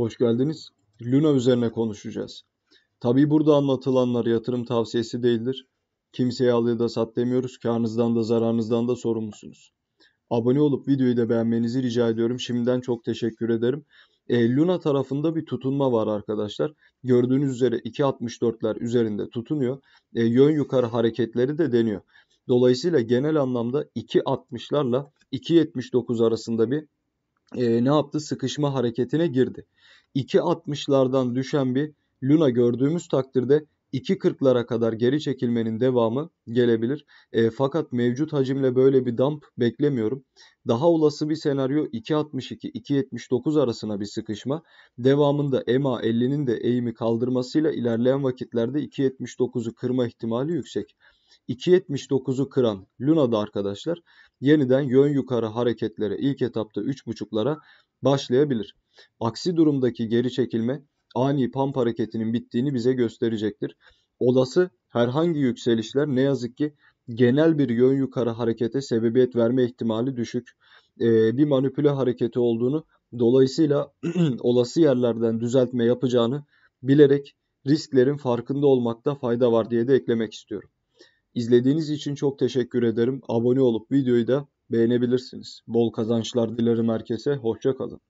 Hoş geldiniz. Luna üzerine konuşacağız. Tabii burada anlatılanlar yatırım tavsiyesi değildir. Kimseye al ya da sat demiyoruz. Karnınızdan da zararınızdan da sorumlusunuz. Abone olup videoyu da beğenmenizi rica ediyorum. Şimdiden çok teşekkür ederim. E, Luna tarafında bir tutunma var arkadaşlar. Gördüğünüz üzere 2.64'ler üzerinde tutunuyor. E, yön yukarı hareketleri de deniyor. Dolayısıyla genel anlamda 2.60'larla 2.79 arasında bir e, ne yaptı? Sıkışma hareketine girdi. 2.60'lardan düşen bir Luna gördüğümüz takdirde 2.40'lara kadar geri çekilmenin devamı gelebilir. E, fakat mevcut hacimle böyle bir dump beklemiyorum. Daha olası bir senaryo 2.62-2.79 arasına bir sıkışma. Devamında EMA 50'nin de eğimi kaldırmasıyla ilerleyen vakitlerde 2.79'u kırma ihtimali yüksek. 2.79'u kıran Luna'da arkadaşlar yeniden yön yukarı hareketlere ilk etapta 3.5'lara başlayabilir. Aksi durumdaki geri çekilme ani pump hareketinin bittiğini bize gösterecektir. Olası herhangi yükselişler ne yazık ki genel bir yön yukarı harekete sebebiyet verme ihtimali düşük. Ee, bir manipüle hareketi olduğunu dolayısıyla olası yerlerden düzeltme yapacağını bilerek risklerin farkında olmakta fayda var diye de eklemek istiyorum. İzlediğiniz için çok teşekkür ederim. Abone olup videoyu da beğenebilirsiniz. Bol kazançlar dilerim herkese. Hoşçakalın.